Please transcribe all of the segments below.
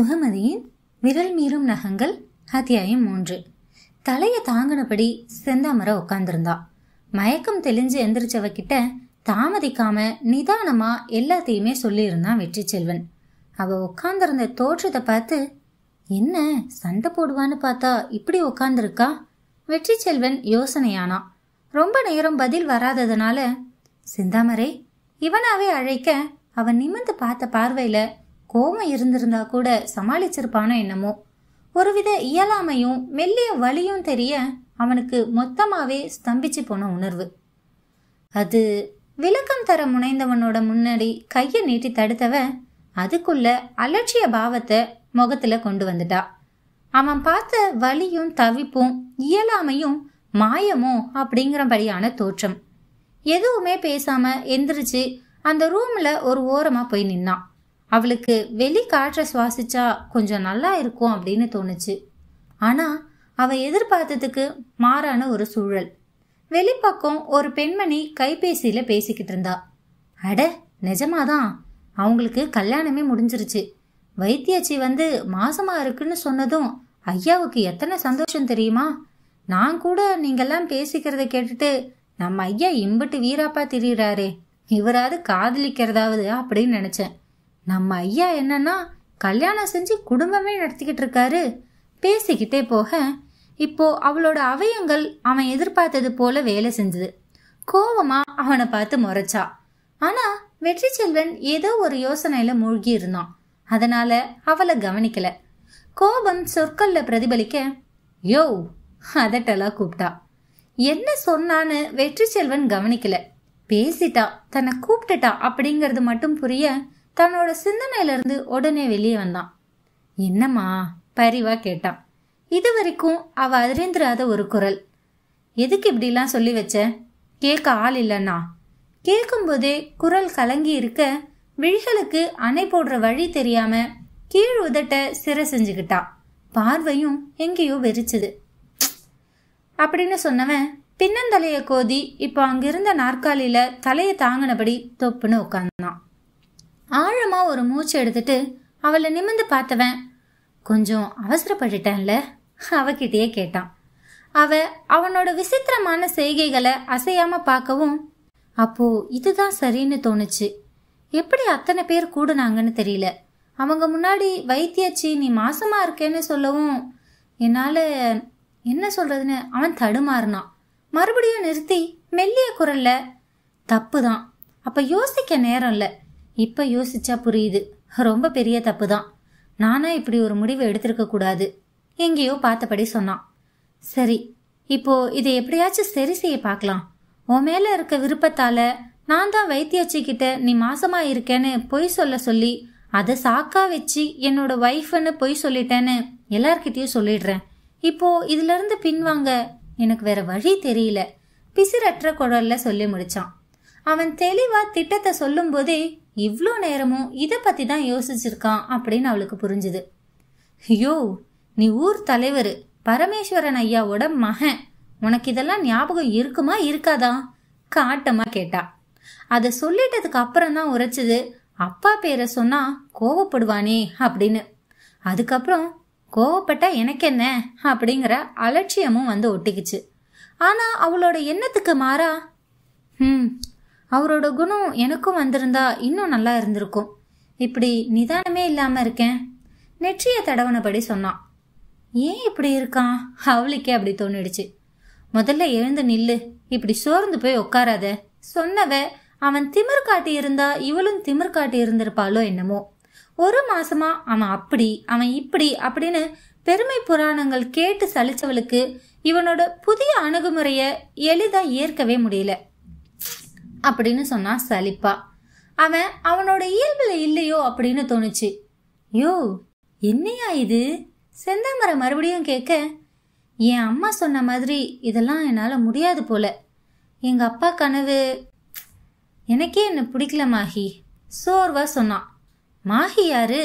முகமதியின் விரல் மீறும் நகங்கள் அத்தியாயம் மூன்று தலையை தாங்கினபடி செந்தாமரை உட்காந்துருந்தா மயக்கம் தெளிஞ்சு எந்திரிச்சவ கிட்ட தாமதிக்காம நிதானமா எல்லாத்தையுமே சொல்லியிருந்தான் வெற்றி செல்வன் அவ உட்காந்துருந்த தோற்றத்தை பார்த்து என்ன சண்டை போடுவான்னு பார்த்தா இப்படி உட்கார்ந்துருக்கா வெற்றி செல்வன் யோசனையானா ரொம்ப நேரம் பதில் வராததுனால செந்தாமரை இவனாவே அழைக்க அவன் நிமிந்து பார்த்த பார்வையில கோபம் இருந்திருந்தா கூட சமாளிச்சிருப்பானோ என்னமோ ஒருவித இயலாமையும் மெல்லிய வழியும் தெரிய அவனுக்கு மொத்தமாவே ஸ்தம்பிச்சு போன உணர்வு அது விளக்கம் தர முனைந்தவனோட முன்னாடி கையை நீட்டி தடுத்தவ அதுக்குள்ள அலட்சிய பாவத்தை முகத்துல கொண்டு வந்துட்டா அவன் பார்த்த வலியும் தவிப்பும் இயலாமையும் மாயமோ அப்படிங்கிறபடியான தோற்றம் எதுவுமே பேசாம எந்திரிச்சு அந்த ரூம்ல ஒரு ஓரமா போய் நின்னான் அவளுக்கு வெளி காற்றை சுவாசிச்சா கொஞ்சம் நல்லா இருக்கும் அப்படின்னு தோணுச்சு ஆனால் அவள் எதிர்பார்த்ததுக்கு மாறான ஒரு சூழல் வெளிப்பக்கம் ஒரு பெண்மணி கைபேசியில் பேசிக்கிட்டு இருந்தா அட நிஜமாதான் அவங்களுக்கு கல்யாணமே முடிஞ்சிருச்சு வைத்தியாச்சி வந்து மாசமா இருக்குன்னு சொன்னதும் ஐயாவுக்கு எத்தனை சந்தோஷம் தெரியுமா நான் கூட நீங்கெல்லாம் பேசிக்கிறத கேட்டுட்டு நம்ம ஐயா இம்பட்டு வீராப்பா திரியிறாரே இவராது காதலிக்கிறதாவது அப்படின்னு நினைச்சேன் நம்ம ஐயா என்னன்னா கல்யாணம் செஞ்சு குடும்பமே நடத்திக்கிட்டு இருக்காரு பேசிக்கிட்டே போக இப்போ அவளோட அவயங்கள் அவன் எதிர்பார்த்தது போல வேலை செஞ்சது கோவமா அவனை பார்த்து முறைச்சா ஆனா வெற்றி செல்வன் ஏதோ ஒரு யோசனையில மூழ்கி இருந்தான் அதனால அவளை கவனிக்கல கோபம் சொற்கள்ல பிரதிபலிக்க யோ அதட்டலா கூப்பிட்டா என்ன சொன்னான்னு வெற்றி செல்வன் கவனிக்கல பேசிட்டா தன்னை கூப்பிட்டுட்டா அப்படிங்கிறது மட்டும் புரிய தன்னோட சிந்தனையிலிருந்து உடனே வெளியே வந்தான் என்னம்மா பரிவா கேட்டான் இது வரைக்கும் அவ அறிந்திராத ஒரு குரல் எதுக்கு இப்படிலாம் சொல்லி வச்ச கேட்க ஆள் இல்லைண்ணா கேட்கும்போதே குரல் கலங்கி இருக்க விழிகளுக்கு அணை போடுற வழி தெரியாம கீழ் உதட்ட சிறை செஞ்சுக்கிட்டா பார்வையும் எங்கேயோ வெறிச்சது அப்படின்னு சொன்னவன் பின்னந்தலைய கோதி இப்போ அங்கிருந்த நாற்காலியில தலையை தாங்கினபடி தொப்புன்னு உட்கார்ந்தான் ஆழமாக ஒரு மூச்சு எடுத்துட்டு அவளை நிமிந்து பார்த்தவன் கொஞ்சம் அவசரப்பட்டுட்டான்ல அவகிட்டயே கேட்டான் அவ அவனோட விசித்திரமான செய்கைகளை அசையாம பார்க்கவும் அப்போ இதுதான் சரின்னு தோணுச்சு எப்படி அத்தனை பேர் கூடுனாங்கன்னு தெரியல அவங்க முன்னாடி வைத்தியாச்சி நீ மாசமா இருக்கேன்னு சொல்லவும் என்னால் என்ன சொல்றதுன்னு அவன் தடுமாறினான் மறுபடியும் நிறுத்தி மெல்லிய குரல்ல தப்பு தான் அப்போ யோசிக்க நேரம் இல்லை இப்போ யோசிச்சா புரியுது ரொம்ப பெரிய தப்பு தான் நானா இப்படி ஒரு முடிவு எடுத்திருக்க கூடாது எங்கேயோ பார்த்தபடி சொன்னான் சரி இப்போ இதை எப்படியாச்சும் சரி செய்ய பார்க்கலாம் உன் மேல இருக்க விருப்பத்தால நான் தான் வைத்தியச்சிக்கிட்ட நீ மாசமா இருக்கேன்னு பொய் சொல்ல சொல்லி அதை சாக்கா வச்சு என்னோட ஒய்ஃப்னு பொய் சொல்லிட்டேன்னு எல்லார்கிட்டயும் சொல்லிடுறேன் இப்போ இதுல இருந்து பின்வாங்க எனக்கு வேற வழி தெரியல பிசிறற்ற குடல்ல சொல்லி முடிச்சான் அவன் தெளிவா திட்டத்தை சொல்லும் போதே இவ்வளோ நேரமும் இதை பத்தி தான் யோசிச்சிருக்கான் அப்படின்னு அவளுக்கு புரிஞ்சுது ஐயோ நீ ஊர் தலைவர் பரமேஸ்வரன் ஐயாவோட மகன் உனக்கு இதெல்லாம் ஞாபகம் இருக்குமா இருக்காதா காட்டமா கேட்டா அதை சொல்லிட்டதுக்கு அப்புறம் தான் உரைச்சது அப்பா பேரை சொன்னா கோவப்படுவானே அப்படின்னு அதுக்கப்புறம் கோவப்பட்டா எனக்கு என்ன அப்படிங்கிற அலட்சியமும் வந்து ஒட்டிக்குச்சு ஆனா அவளோட எண்ணத்துக்கு மாறா ம் அவரோட குணம் எனக்கும் வந்திருந்தா இன்னும் நல்லா இருந்திருக்கும் இப்படி நிதானமே இல்லாமல் இருக்கேன் நெற்றியை தடவனபடி சொன்னான் ஏன் இப்படி இருக்கான் அவளுக்கே அப்படி தோணிடுச்சு முதல்ல எழுந்து நில்லு இப்படி சோர்ந்து போய் உட்காராத சொன்னவ அவன் திமிர் காட்டி இருந்தா இவளும் திமிர் காட்டி இருந்திருப்பாளோ என்னமோ ஒரு மாசமா அவன் அப்படி அவன் இப்படி அப்படின்னு பெருமை புராணங்கள் கேட்டு சலிச்சவளுக்கு இவனோட புதிய அணுகுமுறையை எளிதா ஏற்கவே முடியல அப்படின்னு சொன்னான் சலிப்பா அவன் அவனோட இயல்புல இல்லையோ அப்படின்னு தோணுச்சு யோ என்னையா இது செந்தாமரை மறுபடியும் கேட்க என் அம்மா சொன்ன மாதிரி இதெல்லாம் என்னால் முடியாது போல எங்கள் அப்பா கனவு எனக்கே என்னை பிடிக்கல மாஹி சோர்வா சொன்னான் மாஹி யாரு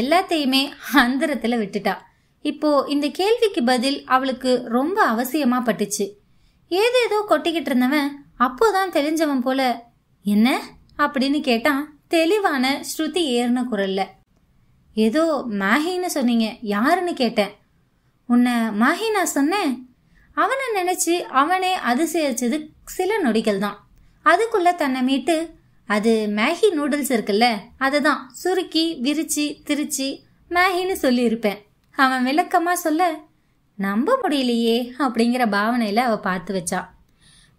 எல்லாத்தையுமே அந்தரத்தில் விட்டுட்டா இப்போ இந்த கேள்விக்கு பதில் அவளுக்கு ரொம்ப அவசியமா பட்டுச்சு ஏதேதோ கொட்டிக்கிட்டு இருந்தவன் அப்போதான் தெரிஞ்சவன் போல என்ன அப்படின்னு கேட்டான் தெளிவான ஸ்ருதி ஏறின குரல்ல ஏதோ மேஹின்னு சொன்னீங்க யாருன்னு கேட்டேன் உன்னை மாஹி நான் சொன்னேன் அவனை நினைச்சு அவனே அதிசயிச்சது சில நொடிகள் தான் அதுக்குள்ள தன்னை மீட்டு அது மேகி நூடுல்ஸ் இருக்குல்ல அதை தான் சுருக்கி விரிச்சு திரிச்சு மேகின்னு சொல்லியிருப்பேன் அவன் விளக்கமாக சொல்ல நம்ப முடியலையே அப்படிங்கிற பாவனையில் அவள் பார்த்து வச்சா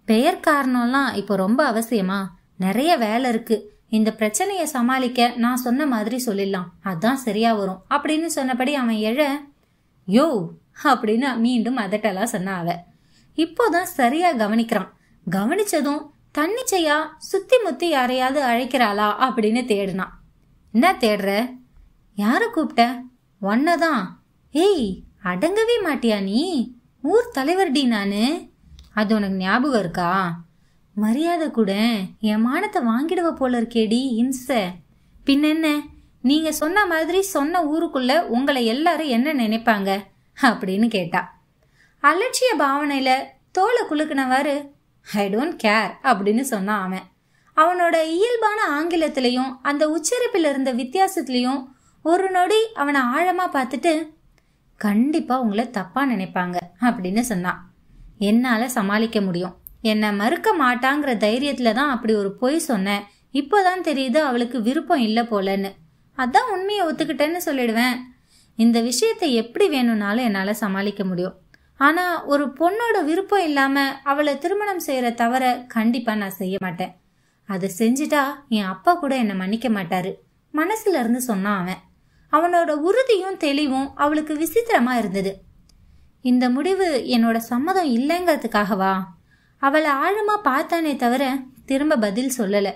பெயர் காரணம்லாம் இப்போ ரொம்ப அவசியமா நிறைய வேலை இருக்கு இந்த பிரச்சனையை சமாளிக்க நான் சொன்ன மாதிரி சொல்லிடலாம் அதான் சரியா வரும் அப்படின்னு சொன்னபடி அவன் எழ யோ அப்படின்னு மீண்டும் அதட்டலா சொன்ன அவ இப்போதான் சரியா கவனிக்கிறான் கவனிச்சதும் தன்னிச்சையா சுத்தி முத்தி யாரையாவது அழைக்கிறாளா அப்படின்னு தேடுனான் என்ன தேடுற யார கூப்பிட்ட ஒன்னதான் ஏய் அடங்கவே மாட்டியா நீ ஊர் தலைவர்டி நானு அது உனக்கு ஞாபகம் இருக்கா மரியாதை கூட என் மானத்தை வாங்கிடுவ போல இருக்கேடி இம்ச பின்னென்ன நீங்க சொன்ன மாதிரி சொன்ன ஊருக்குள்ள உங்களை எல்லாரும் என்ன நினைப்பாங்க அப்படின்னு கேட்டா அலட்சிய பாவனையில தோலை குலுக்கினவாரு ஐ டோன்ட் கேர் அப்படின்னு சொன்னான் அவன் அவனோட இயல்பான ஆங்கிலத்திலையும் அந்த உச்சரிப்பில் இருந்த வித்தியாசத்துலையும் ஒரு நொடி அவனை ஆழமா பார்த்துட்டு கண்டிப்பா உங்களை தப்பா நினைப்பாங்க அப்படின்னு சொன்னான் என்னால் சமாளிக்க முடியும் என்னை மறுக்க மாட்டாங்கிற தைரியத்தில் தான் அப்படி ஒரு பொய் சொன்னேன் இப்போதான் தெரியுது அவளுக்கு விருப்பம் இல்லை போலன்னு அதான் உண்மையை ஒத்துக்கிட்டேன்னு சொல்லிடுவேன் இந்த விஷயத்தை எப்படி வேணும்னாலும் என்னால் சமாளிக்க முடியும் ஆனால் ஒரு பொண்ணோட விருப்பம் இல்லாமல் அவளை திருமணம் செய்கிற தவிர கண்டிப்பாக நான் செய்ய மாட்டேன் அதை செஞ்சுட்டா என் அப்பா கூட என்னை மன்னிக்க மாட்டாரு மனசுல இருந்து சொன்னான் அவன் அவனோட உறுதியும் தெளிவும் அவளுக்கு விசித்திரமா இருந்தது இந்த முடிவு என்னோட சம்மதம் இல்லைங்கிறதுக்காகவா அவளை ஆழமாக பார்த்தானே தவிர திரும்ப பதில் சொல்லலை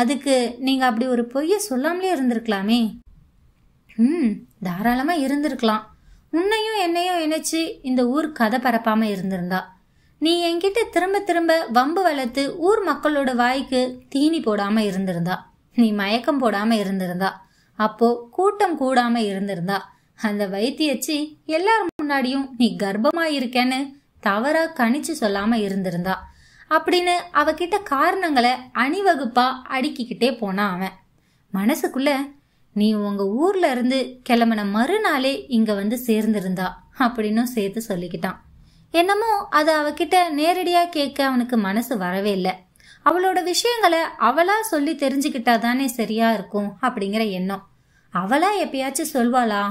அதுக்கு நீங்கள் அப்படி ஒரு பொய்யை சொல்லாமலே இருந்திருக்கலாமே ம் தாராளமாக இருந்திருக்கலாம் உன்னையும் என்னையும் இணைச்சி இந்த ஊர் கதை பரப்பாமல் இருந்திருந்தா நீ என்கிட்ட திரும்ப திரும்ப வம்பு வளர்த்து ஊர் மக்களோட வாய்க்கு தீனி போடாமல் இருந்திருந்தா நீ மயக்கம் போடாமல் இருந்திருந்தா அப்போ கூட்டம் கூடாமல் இருந்திருந்தா அந்த வைத்தியச்சி எல்லார் முன்னாடியும் நீ கர்ப்பமா இருக்கேன்னு தவறா கணிச்சு சொல்லாம இருந்திருந்தா அப்படின்னு அவகிட்ட காரணங்களை அணிவகுப்பா அடுக்கிக்கிட்டே போனா அவன் மனசுக்குள்ள நீ உங்க ஊர்ல இருந்து கிளம்பின மறுநாளே இங்க வந்து சேர்ந்திருந்தா அப்படின்னு சேர்த்து சொல்லிக்கிட்டான் என்னமோ அது அவகிட்ட நேரடியா கேட்க அவனுக்கு மனசு வரவே இல்லை அவளோட விஷயங்களை அவளா சொல்லி தெரிஞ்சுக்கிட்டா தானே சரியா இருக்கும் அப்படிங்கிற எண்ணம் அவளா எப்பயாச்சும் சொல்வாளா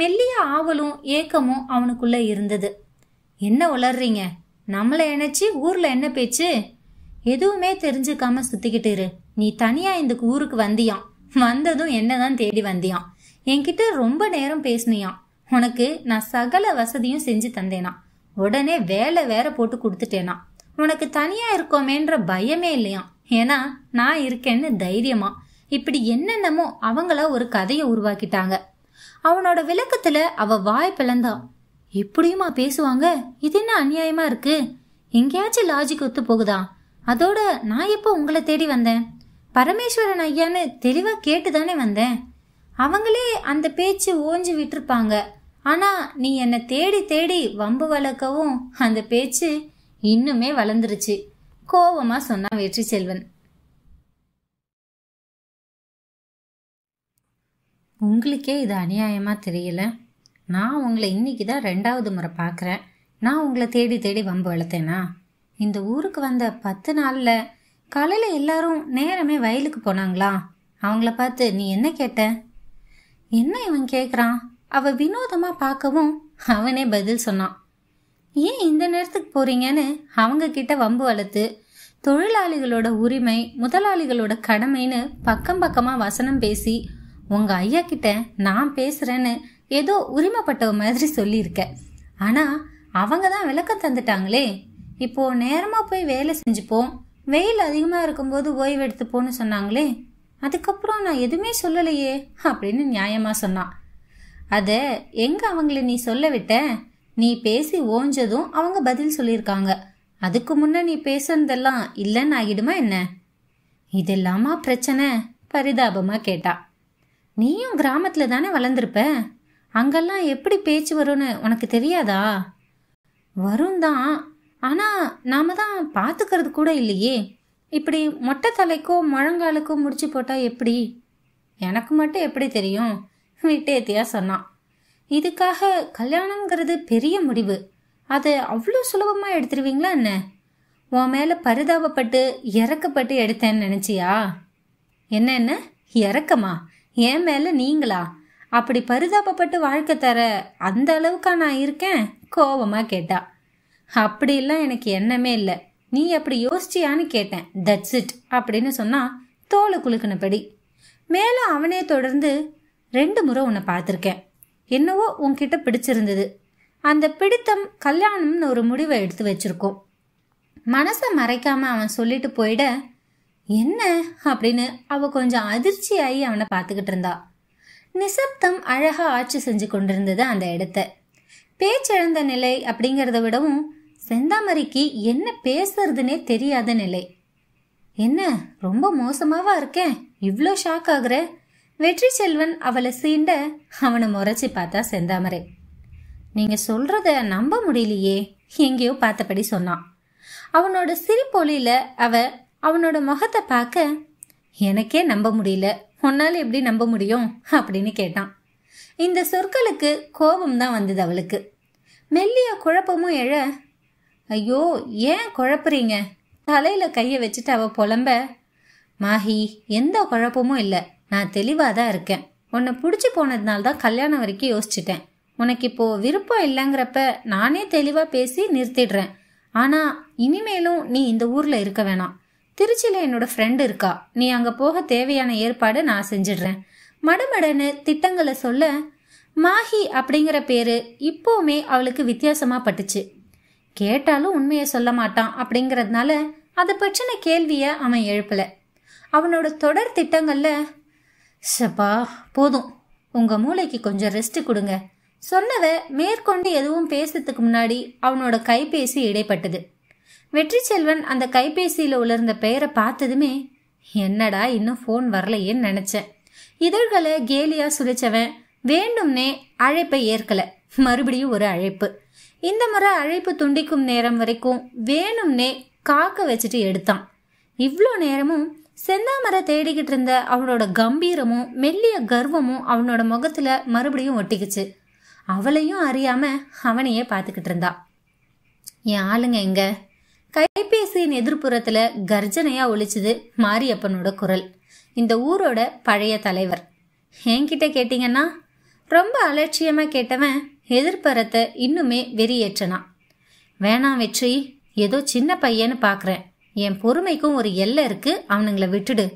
மெல்லிய ஆவலும் ஏக்கமும் அவனுக்குள்ள இருந்தது என்ன உளர்றீங்க நம்மளை என்னச்சு ஊர்ல என்ன பேச்சு எதுவுமே தெரிஞ்சுக்காம சுத்திக்கிட்டு இரு நீ தனியா இந்த ஊருக்கு வந்தியாம் வந்ததும் என்னதான் தேடி வந்தியாம் என்கிட்ட ரொம்ப நேரம் பேசினியாம் உனக்கு நான் சகல வசதியும் செஞ்சு தந்தேனா உடனே வேலை வேற போட்டு கொடுத்துட்டேனா உனக்கு தனியா இருக்கோமேன்ற பயமே இல்லையாம் ஏன்னா நான் இருக்கேன்னு தைரியமா இப்படி என்னென்னமோ அவங்கள ஒரு கதையை உருவாக்கிட்டாங்க அவனோட விளக்கத்துல அவ வாய் பிளந்தா இப்படியுமா பேசுவாங்க இது என்ன அநியாயமா இருக்கு எங்கேயாச்சும் லாஜிக் ஒத்து போகுதா அதோட நான் எப்போ உங்களை தேடி வந்தேன் பரமேஸ்வரன் ஐயான்னு தெளிவா கேட்டு தானே வந்தேன் அவங்களே அந்த பேச்சு ஓஞ்சி விட்டுருப்பாங்க ஆனா நீ என்னை தேடி தேடி வம்பு வளர்க்கவும் அந்த பேச்சு இன்னுமே வளர்ந்துருச்சு கோவமா சொன்னான் வெற்றி செல்வன் உங்களுக்கே இது அநியாயமாக தெரியல நான் உங்களை இன்னைக்கு தான் ரெண்டாவது முறை பார்க்குறேன் நான் உங்களை தேடி தேடி வம்பு வளர்த்தேனா இந்த ஊருக்கு வந்த பத்து நாளில் காலையில் எல்லாரும் நேரமே வயலுக்கு போனாங்களா அவங்கள பார்த்து நீ என்ன கேட்ட என்ன இவன் கேட்குறான் அவள் வினோதமாக பார்க்கவும் அவனே பதில் சொன்னான் ஏன் இந்த நேரத்துக்கு போறீங்கன்னு அவங்க கிட்ட வம்பு வளர்த்து தொழிலாளிகளோட உரிமை முதலாளிகளோட கடமைன்னு பக்கம் பக்கமாக வசனம் பேசி உங்க ஐயா கிட்ட நான் பேசுறேன்னு ஏதோ உரிமைப்பட்டவ மாதிரி சொல்லியிருக்க ஆனா அவங்க தான் விளக்கம் தந்துட்டாங்களே இப்போ நேரமா போய் வேலை செஞ்சுப்போம் வெயில் அதிகமா இருக்கும்போது ஓய்வு எடுத்துப்போன்னு சொன்னாங்களே அதுக்கப்புறம் நான் எதுவுமே சொல்லலையே அப்படின்னு நியாயமா சொன்னான் அதை எங்கே அவங்கள நீ சொல்ல விட்ட நீ பேசி ஓஞ்சதும் அவங்க பதில் சொல்லியிருக்காங்க அதுக்கு முன்ன நீ பேசுனதெல்லாம் இல்லைன்னு ஆகிடுமா என்ன இதெல்லாமா பிரச்சனை பரிதாபமா கேட்டா நீயும் கிராமத்தில் தானே வளர்ந்துருப்ப அங்கெல்லாம் எப்படி பேச்சு வரும்னு உனக்கு தெரியாதா வரும் தான் ஆனால் நாம் தான் பார்த்துக்கிறது கூட இல்லையே இப்படி மொட்டை தலைக்கோ முழங்காலுக்கோ முடிச்சு போட்டால் எப்படி எனக்கு மட்டும் எப்படி தெரியும் விட்டேத்தியாக சொன்னான் இதுக்காக கல்யாணங்கிறது பெரிய முடிவு அதை அவ்வளோ சுலபமாக எடுத்துருவீங்களா என்ன உன் மேலே பரிதாபப்பட்டு இறக்கப்பட்டு எடுத்தேன்னு நினச்சியா என்ன என்ன இறக்கமா என் மேல நீங்களா அப்படி பரிதாபப்பட்டு வாழ்க்கை தர அந்த அளவுக்கா நான் இருக்கேன் கோபமா கேட்டா அப்படிலாம் எனக்கு எண்ணமே இல்லை நீ அப்படி யோசிச்சியான்னு கேட்டேன் தட்ஸ் இட் அப்படின்னு சொன்னா தோலை குலுக்கினபடி மேலும் அவனே தொடர்ந்து ரெண்டு முறை உன்னை பார்த்துருக்கேன் என்னவோ உன்கிட்ட பிடிச்சிருந்தது அந்த பிடித்தம் கல்யாணம்னு ஒரு முடிவை எடுத்து வச்சிருக்கோம் மனசை மறைக்காம அவன் சொல்லிட்டு போயிட என்ன அப்படின்னு அவ கொஞ்சம் அதிர்ச்சியாகி அவனை பார்த்துக்கிட்டு இருந்தா நிசப்தம் அழகா ஆட்சி செஞ்சு கொண்டிருந்தது அந்த இடத்த பேச்சிழந்த நிலை அப்படிங்கிறத விடவும் செந்தாமரைக்கு என்ன பேசுறதுனே தெரியாத நிலை என்ன ரொம்ப மோசமாவா இருக்கேன் இவ்வளோ ஷாக் ஆகுற வெற்றி செல்வன் அவளை சீண்ட அவனை முறைச்சி பார்த்தா செந்தாமரை நீங்க சொல்றத நம்ப முடியலையே எங்கேயோ பார்த்தபடி சொன்னான் அவனோட சிரிப்பொலியில அவ அவனோட முகத்தை பார்க்க எனக்கே நம்ப முடியல உன்னால் எப்படி நம்ப முடியும் அப்படின்னு கேட்டான் இந்த சொற்களுக்கு கோபம் தான் வந்தது அவளுக்கு மெல்லிய குழப்பமும் எழ ஐயோ ஏன் குழப்புறீங்க தலையில் கையை வச்சுட்டு அவள் புலம்ப மாஹி எந்த குழப்பமும் இல்லை நான் தெளிவாக தான் இருக்கேன் உன்னை பிடிச்சி போனதுனால தான் கல்யாணம் வரைக்கும் யோசிச்சிட்டேன் உனக்கு இப்போது விருப்பம் இல்லைங்கிறப்ப நானே தெளிவாக பேசி நிறுத்திடுறேன் ஆனால் இனிமேலும் நீ இந்த ஊரில் இருக்க வேணாம் திருச்சியில் என்னோட ஃப்ரெண்டு இருக்கா நீ அங்கே போக தேவையான ஏற்பாடு நான் செஞ்சிடுறேன் மடமடன்னு திட்டங்களை சொல்ல மாஹி அப்படிங்கிற பேரு இப்போவுமே அவளுக்கு வித்தியாசமா பட்டுச்சு கேட்டாலும் உண்மையை சொல்ல மாட்டான் அப்படிங்கிறதுனால அதை பற்றின கேள்வியை அவன் எழுப்பல அவனோட தொடர் திட்டங்கள்ல ஷப்பா போதும் உங்க மூளைக்கு கொஞ்சம் ரெஸ்ட் கொடுங்க சொன்னதை மேற்கொண்டு எதுவும் பேசுறதுக்கு முன்னாடி அவனோட கைபேசி இடைப்பட்டது வெற்றி செல்வன் அந்த கைபேசியில் உலர்ந்த பெயரை பார்த்ததுமே என்னடா இன்னும் ஃபோன் வரலையேன்னு நினச்சேன் இதழ்களை கேலியா சுழிச்சவன் வேண்டும்னே அழைப்பை ஏற்கல மறுபடியும் ஒரு அழைப்பு இந்த முறை அழைப்பு துண்டிக்கும் நேரம் வரைக்கும் வேணும்னே காக்க வச்சுட்டு எடுத்தான் இவ்வளோ நேரமும் செந்தாமரை தேடிக்கிட்டு இருந்த அவனோட கம்பீரமும் மெல்லிய கர்வமும் அவனோட முகத்துல மறுபடியும் ஒட்டிக்குச்சு அவளையும் அறியாம அவனையே பார்த்துக்கிட்டு இருந்தா என் ஆளுங்க எங்க சூரியன் எதிர்ப்புறத்துல கர்ஜனையா ஒழிச்சது மாரியப்பனோட குரல் இந்த ஊரோட பழைய தலைவர் என்கிட்ட கேட்டிங்கன்னா ரொம்ப அலட்சியமா கேட்டவன் எதிர்பரத்தை இன்னுமே வெறியேற்றனா வேணாம் வெற்றி ஏதோ சின்ன பையன்னு பாக்குறேன் என் பொறுமைக்கும் ஒரு எல்லை இருக்கு அவனுங்கள விட்டுடு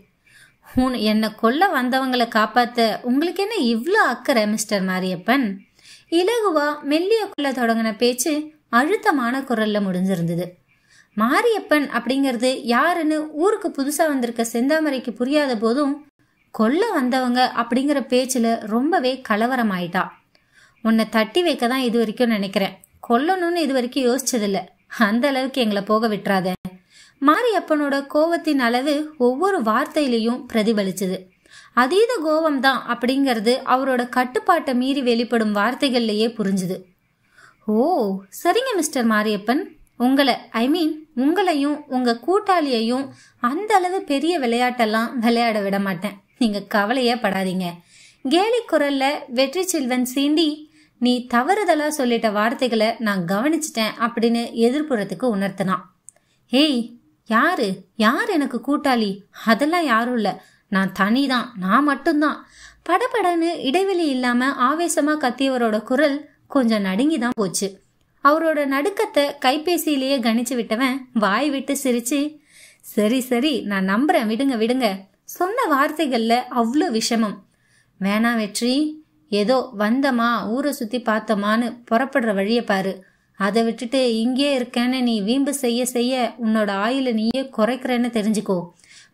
உன் என்னை கொல்ல வந்தவங்களை காப்பாத்த உங்களுக்கு என்ன இவ்வளோ அக்கறை மிஸ்டர் மாரியப்பன் இலகுவா மெல்லிய கொள்ள தொடங்கின பேச்சு அழுத்தமான குரல்ல முடிஞ்சிருந்தது மாரியப்பன் அப்படிங்கிறது யாருன்னு ஊருக்கு புதுசாக வந்திருக்க செந்தாமரைக்கு புரியாத போதும் கொல்ல வந்தவங்க அப்படிங்கிற பேச்சில் ரொம்பவே கலவரமாயிட்டா உன்னை தட்டி வைக்க தான் இது வரைக்கும் நினைக்கிறேன் கொல்லணும்னு இது வரைக்கும் யோசிச்சதில்ல அந்த அளவுக்கு எங்களை போக விட்டுறாத மாரியப்பனோட கோவத்தின் அளவு ஒவ்வொரு வார்த்தையிலையும் பிரதிபலிச்சது அதீத கோபம் தான் அப்படிங்கிறது அவரோட கட்டுப்பாட்டை மீறி வெளிப்படும் வார்த்தைகள்லயே புரிஞ்சுது ஓ சரிங்க மிஸ்டர் மாரியப்பன் உங்களை ஐ மீன் உங்களையும் உங்கள் கூட்டாளியையும் அந்த அளவு பெரிய விளையாட்டெல்லாம் விளையாட விட மாட்டேன் நீங்கள் கவலையே படாதீங்க கேலி குரலில் வெற்றி செல்வன் சீண்டி நீ தவறுதலாக சொல்லிட்ட வார்த்தைகளை நான் கவனிச்சிட்டேன் அப்படின்னு எதிர்ப்புறத்துக்கு உணர்த்தினான் ஏய் யாரு யார் எனக்கு கூட்டாளி அதெல்லாம் யாரும் இல்லை நான் தனி தான் நான் மட்டும்தான் படபடன்னு இடைவெளி இல்லாமல் ஆவேசமாக கத்தியவரோட குரல் கொஞ்சம் நடுங்கி தான் போச்சு அவரோட நடுக்கத்தை கைபேசியிலேயே கணிச்சு விட்டவன் வாய் விட்டு சிரிச்சு சரி சரி நான் நம்புறேன் விடுங்க விடுங்க சொன்ன வார்த்தைகள்ல அவ்வளோ விஷமம் வேணா வெற்றி ஏதோ வந்தமா ஊரை சுத்தி பார்த்தோமான்னு புறப்படுற வழிய பாரு அதை விட்டுட்டு இங்கே இருக்கேன்னு நீ வீம்பு செய்ய செய்ய உன்னோட ஆயில நீயே குறைக்கிறேன்னு தெரிஞ்சுக்கோ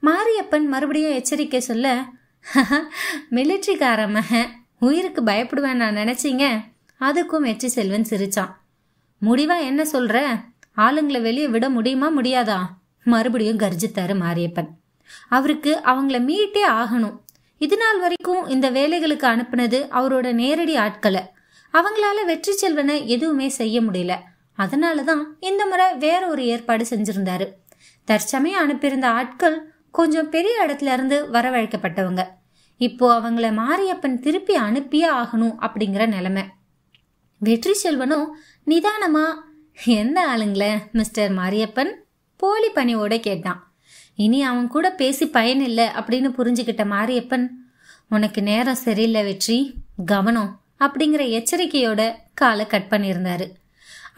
மாரியப்பன் மறுபடியும் எச்சரிக்கை சொல்ல மிலிட்ரிக்காரமாக உயிருக்கு பயப்படுவேன் நான் நினைச்சிங்க அதுக்கும் வெற்றி செல்வன் சிரிச்சான் முடிவா என்ன சொல்ற ஆளுங்களை வெளியே விட முடியுமா முடியாதா மறுபடியும் கர்ஜித்தாரு மாரியப்பன் அவருக்கு அவங்கள மீட்டே ஆகணும் இது நாள் வரைக்கும் இந்த வேலைகளுக்கு அனுப்புனது அவரோட நேரடி ஆட்களை அவங்களால வெற்றி செல்வனை எதுவுமே செய்ய முடியல அதனாலதான் தான் இந்த முறை வேற ஒரு ஏற்பாடு செஞ்சிருந்தாரு தற்சமயம் அனுப்பியிருந்த ஆட்கள் கொஞ்சம் பெரிய இடத்துல இருந்து வரவழைக்கப்பட்டவங்க இப்போ அவங்கள மாரியப்பன் திருப்பி அனுப்பியே ஆகணும் அப்படிங்கிற நிலைமை வெற்றி செல்வனும் நிதானமா எந்த ஆளுங்களே மிஸ்டர் மாரியப்பன் போலி பணிவோட கேட்டான் இனி அவன் கூட பேசி பயனில்லை அப்படின்னு புரிஞ்சுக்கிட்ட மாரியப்பன் உனக்கு நேரம் சரியில்லை வெற்றி கவனம் அப்படிங்கிற எச்சரிக்கையோட காலை கட் பண்ணியிருந்தாரு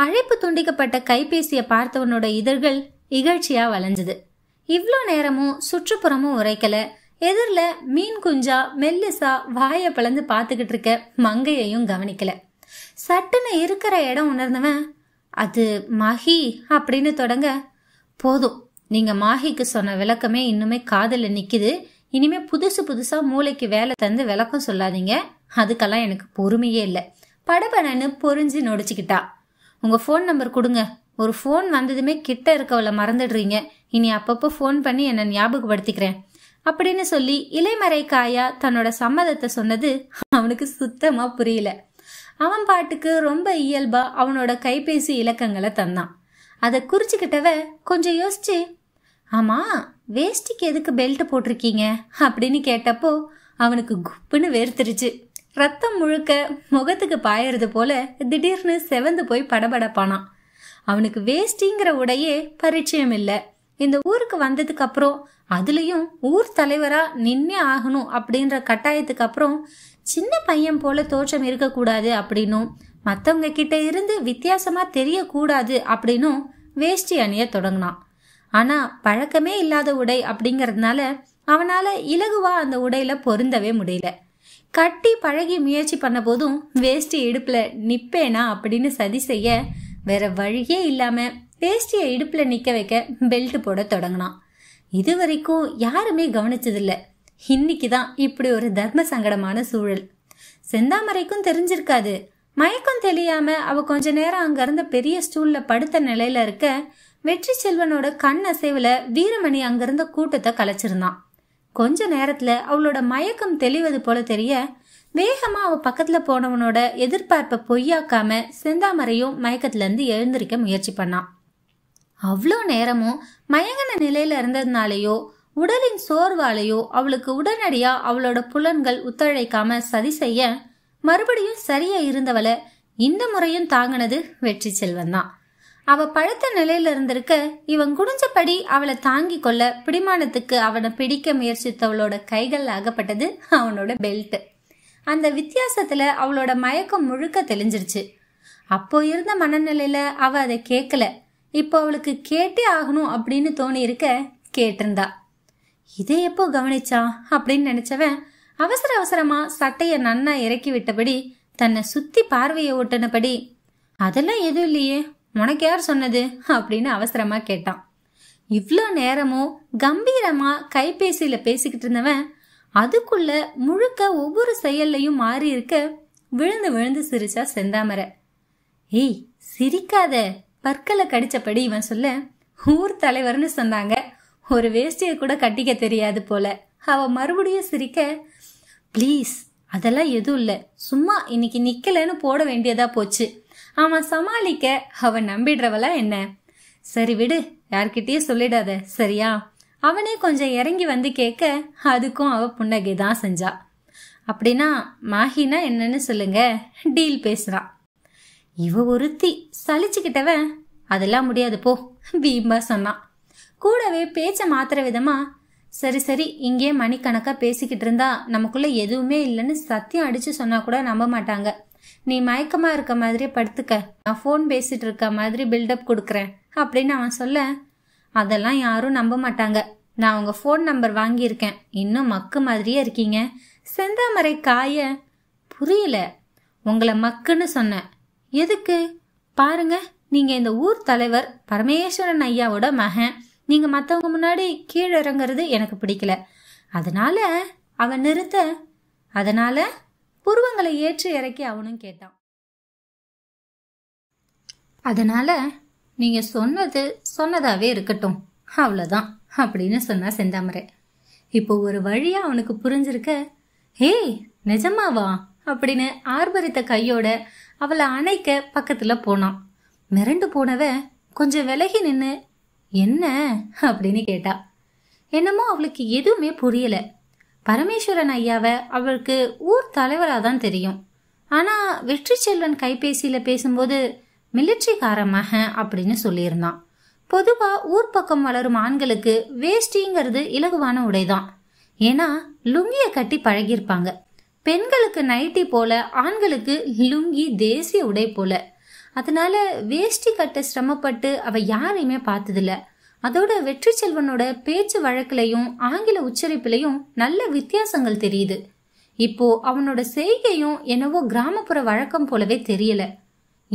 அழைப்பு துண்டிக்கப்பட்ட கைபேசியை பார்த்தவனோட இதழ்கள் இகழ்ச்சியா வளைஞ்சது இவ்வளோ நேரமும் சுற்றுப்புறமும் உரைக்கல எதிரில் மீன் குஞ்சா மெல்லிசா வாயை பிளந்து பார்த்துக்கிட்டு இருக்க மங்கையையும் கவனிக்கலை சட்டுன்னு இருக்கிற இடம் உணர்ந்தவன் அது மஹி அப்படின்னு தொடங்க போதும் நீங்கள் மாஹிக்கு சொன்ன விளக்கமே இன்னுமே காதில் நிற்கிது இனிமே புதுசு புதுசாக மூளைக்கு வேலை தந்து விளக்கம் சொல்லாதீங்க அதுக்கெல்லாம் எனக்கு பொறுமையே இல்லை படபடன்னு பொறிஞ்சு நொடிச்சுக்கிட்டா உங்கள் ஃபோன் நம்பர் கொடுங்க ஒரு ஃபோன் வந்ததுமே கிட்ட இருக்கவளை மறந்துடுறீங்க இனி அப்பப்போ ஃபோன் பண்ணி என்னை ஞாபகப்படுத்திக்கிறேன் அப்படின்னு சொல்லி இலைமறை காயா தன்னோட சம்மதத்தை சொன்னது அவனுக்கு சுத்தமாக புரியல அவன் பாட்டுக்கு ரொம்ப இயல்பா அவனோட கைபேசி இலக்கங்களை தந்தான் அதை குறிச்சுக்கிட்டவ கொஞ்சம் யோசிச்சு ஆமா வேஷ்டிக்கு எதுக்கு பெல்ட் போட்டிருக்கீங்க அப்படின்னு கேட்டப்போ அவனுக்கு குப்புன்னு வேர்த்துருச்சு ரத்தம் முழுக்க முகத்துக்கு பாயறது போல திடீர்னு செவந்து போய் படபடப்பானான் அவனுக்கு வேஷ்டிங்கிற உடையே பரிச்சயம் இல்லை இந்த ஊருக்கு வந்ததுக்கு அப்புறம் அதுலயும் ஊர் தலைவரா நின்னே ஆகணும் அப்படின்ற கட்டாயத்துக்கு அப்புறம் சின்ன பையன் போல தோற்றம் இருக்கக்கூடாது அப்படின்னும் மற்றவங்க கிட்ட இருந்து வித்தியாசமாக தெரியக்கூடாது அப்படின்னும் வேஷ்டி அணிய தொடங்கினான் ஆனால் பழக்கமே இல்லாத உடை அப்படிங்கிறதுனால அவனால் இலகுவாக அந்த உடையில் பொருந்தவே முடியல கட்டி பழகி முயற்சி பண்ண போதும் வேஷ்டி இடுப்பில் நிப்பேனா அப்படின்னு சதி செய்ய வேற வழியே இல்லாமல் வேஷ்டியை இடுப்பில் நிற்க வைக்க பெல்ட் போட தொடங்கினான் இது வரைக்கும் யாருமே கவனிச்சதில்லை இன்னைக்கு தான் இப்படி ஒரு தர்ம சங்கடமான சூழல் செந்தாமரைக்கும் தெரிஞ்சிருக்காது மயக்கம் தெரியாம அவ கொஞ்ச நேரம் அங்க இருந்த பெரிய ஸ்டூல்ல படுத்த நிலையில இருக்க வெற்றி செல்வனோட கண் அசைவுல வீரமணி அங்கிருந்த கூட்டத்தை கலைச்சிருந்தான் கொஞ்ச நேரத்துல அவளோட மயக்கம் தெளிவது போல தெரிய வேகமா அவ பக்கத்துல போனவனோட எதிர்பார்ப்பை பொய்யாக்காம செந்தாமரையும் மயக்கத்துல இருந்து எழுந்திருக்க முயற்சி பண்ணான் அவ்வளோ நேரமும் மயங்கின நிலையில இருந்ததுனாலேயோ உடலின் சோர்வாலையோ அவளுக்கு உடனடியா அவளோட புலன்கள் ஒத்துழைக்காம சதி செய்ய மறுபடியும் சரியா இருந்தவளை இந்த முறையும் தாங்கினது வெற்றி செல்வன் தான் அவ பழுத்த நிலையில இருந்திருக்க இவன் குடிஞ்சபடி அவளை தாங்கி கொள்ள பிடிமானத்துக்கு அவனை பிடிக்க முயற்சித்தவளோட கைகள் அகப்பட்டது அவனோட பெல்ட் அந்த வித்தியாசத்துல அவளோட மயக்கம் முழுக்க தெளிஞ்சிருச்சு அப்போ இருந்த மனநிலையில அவ அதை கேட்கல இப்போ அவளுக்கு கேட்டே ஆகணும் அப்படின்னு தோணி இருக்க கேட்டிருந்தா இதை எப்போ கவனிச்சா அப்படின்னு நினைச்சவன் அவசர அவசரமா சட்டைய நன்னா இறக்கி விட்டபடி தன்னை சுத்தி பார்வையை ஓட்டினபடி அதெல்லாம் எதுவும் இல்லையே உனக்கு யார் சொன்னது அப்படின்னு அவசரமா கேட்டான் இவ்வளோ நேரமும் கம்பீரமா கைபேசியில பேசிக்கிட்டு இருந்தவன் அதுக்குள்ள முழுக்க ஒவ்வொரு செயல்லையும் மாறி இருக்க விழுந்து விழுந்து சிரிச்சா செந்தாமரை ஏய் சிரிக்காத பற்களை கடிச்சபடி இவன் சொல்ல ஊர் தலைவர்னு சொன்னாங்க ஒரு வேஷ்டியை கூட கட்டிக்க தெரியாது போல அவ மறுபடியும் சிரிக்க ப்ளீஸ் அதெல்லாம் எதுவும் இல்லை சும்மா இன்னைக்கு நிக்கலன்னு போட வேண்டியதா போச்சு அவன் சமாளிக்க அவன் நம்பிடுறவளா என்ன சரி விடு யார்கிட்டயே சொல்லிடாத சரியா அவனே கொஞ்சம் இறங்கி வந்து கேட்க அதுக்கும் அவ புன்னகை தான் செஞ்சா அப்படின்னா மாஹினா என்னன்னு சொல்லுங்க டீல் பேசுறான் இவ ஒருத்தி சலிச்சுக்கிட்டவன் அதெல்லாம் முடியாது போ பீம்பா சொன்னான் கூடவே பேச்சை மாத்துற விதமா சரி சரி இங்கே மணிக்கணக்கா பேசிக்கிட்டு இருந்தா நமக்குள்ள எதுவுமே இல்லைன்னு சத்தியம் அடிச்சு சொன்னா கூட நம்ப மாட்டாங்க நீ மயக்கமா இருக்க மாதிரி படுத்துக்க நான் ஃபோன் பேசிட்டு இருக்க மாதிரி பில்டப் கொடுக்குறேன் அப்படின்னு அவன் சொல்ல அதெல்லாம் யாரும் நம்ப மாட்டாங்க நான் உங்க ஃபோன் நம்பர் வாங்கியிருக்கேன் இன்னும் மக்கு மாதிரியே இருக்கீங்க செந்தாமரை காய புரியல உங்களை மக்குன்னு சொன்னேன் எதுக்கு பாருங்க நீங்க இந்த ஊர் தலைவர் பரமேஸ்வரன் ஐயாவோட மகன் நீங்கள் மற்றவங்க முன்னாடி கீழே இறங்குறது எனக்கு பிடிக்கல அதனால அவன் நிறுத்த அதனால புருவங்களை ஏற்று இறக்கி அவனும் கேட்டான் அதனால நீங்க சொன்னது சொன்னதாவே இருக்கட்டும் அவ்வளவுதான் அப்படின்னு சொன்னா செந்தாமரை இப்போ ஒரு வழியா அவனுக்கு புரிஞ்சிருக்க ஏய் நிஜமாவா அப்படின்னு ஆர்பரித்த கையோட அவளை அணைக்க பக்கத்துல போனான் மிரண்டு போனவ கொஞ்சம் விலகி நின்று என்ன அப்படின்னு கேட்டா என்னமோ அவளுக்கு எதுவுமே புரியல பரமேஸ்வரன் ஐயாவை அவளுக்கு ஊர் தலைவராக தான் தெரியும் ஆனால் வெற்றி செல்வன் கைபேசியில் பேசும்போது மிலிட்ரிக்கார மகன் அப்படின்னு சொல்லியிருந்தான் பொதுவாக ஊர் பக்கம் வளரும் ஆண்களுக்கு வேஷ்டிங்கிறது இலகுவான உடைதான் ஏன்னா லுங்கியை கட்டி பழகியிருப்பாங்க பெண்களுக்கு நைட்டி போல ஆண்களுக்கு லுங்கி தேசிய உடை போல அதனால வேஷ்டி கட்ட சிரமப்பட்டு அவ யாரையுமே பார்த்ததில்ல அதோட வெற்றி செல்வனோட பேச்சு வழக்கிலையும் ஆங்கில உச்சரிப்பிலையும் நல்ல வித்தியாசங்கள் தெரியுது இப்போ அவனோட செய்கையும் என்னவோ கிராமப்புற வழக்கம் போலவே தெரியல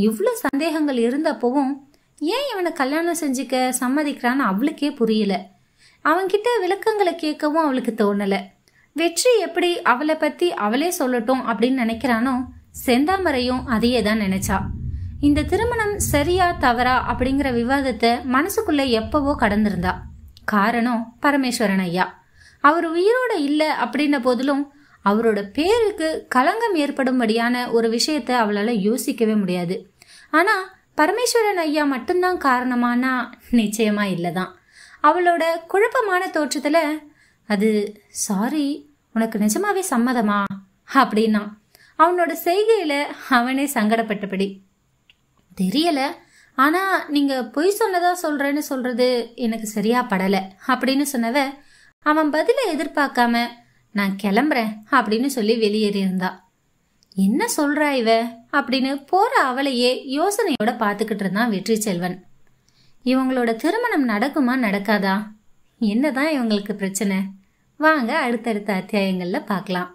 இவ்வளோ சந்தேகங்கள் இருந்தப்பவும் ஏன் இவனை கல்யாணம் செஞ்சுக்க சம்மதிக்கிறான்னு அவளுக்கே புரியல அவன்கிட்ட விளக்கங்களை கேட்கவும் அவளுக்கு தோணல வெற்றி எப்படி அவளை பத்தி அவளே சொல்லட்டும் அப்படின்னு நினைக்கிறானோ செந்தாமரையும் அதையே தான் நினைச்சா இந்த திருமணம் சரியா தவறா அப்படிங்கிற விவாதத்தை மனசுக்குள்ள எப்பவோ கடந்திருந்தா காரணம் பரமேஸ்வரன் ஐயா அவர் உயிரோட இல்லை அப்படின்ன போதிலும் அவரோட பேருக்கு களங்கம் ஏற்படும்படியான ஒரு விஷயத்தை அவளால் யோசிக்கவே முடியாது ஆனால் பரமேஸ்வரன் ஐயா மட்டும்தான் காரணமானா நிச்சயமா இல்லைதான் அவளோட குழப்பமான தோற்றத்தில் அது சாரி உனக்கு நிஜமாவே சம்மதமா அப்படின்னா அவனோட செய்கையில அவனே சங்கடப்பட்டபடி தெரியல ஆனா நீங்க பொய் சொன்னதா சொல்றேன்னு சொல்றது எனக்கு சரியா படல அப்படின்னு சொன்னவ அவன் பதில எதிர்பார்க்காம நான் கிளம்புறேன் அப்படின்னு சொல்லி வெளியேறி இருந்தா என்ன சொல்றா இவ அப்படின்னு போற அவளையே யோசனையோட பாத்துக்கிட்டு இருந்தான் வெற்றி செல்வன் இவங்களோட திருமணம் நடக்குமா நடக்காதா என்னதான் இவங்களுக்கு பிரச்சனை வாங்க அடுத்தடுத்த அத்தியாயங்கள்ல பார்க்கலாம்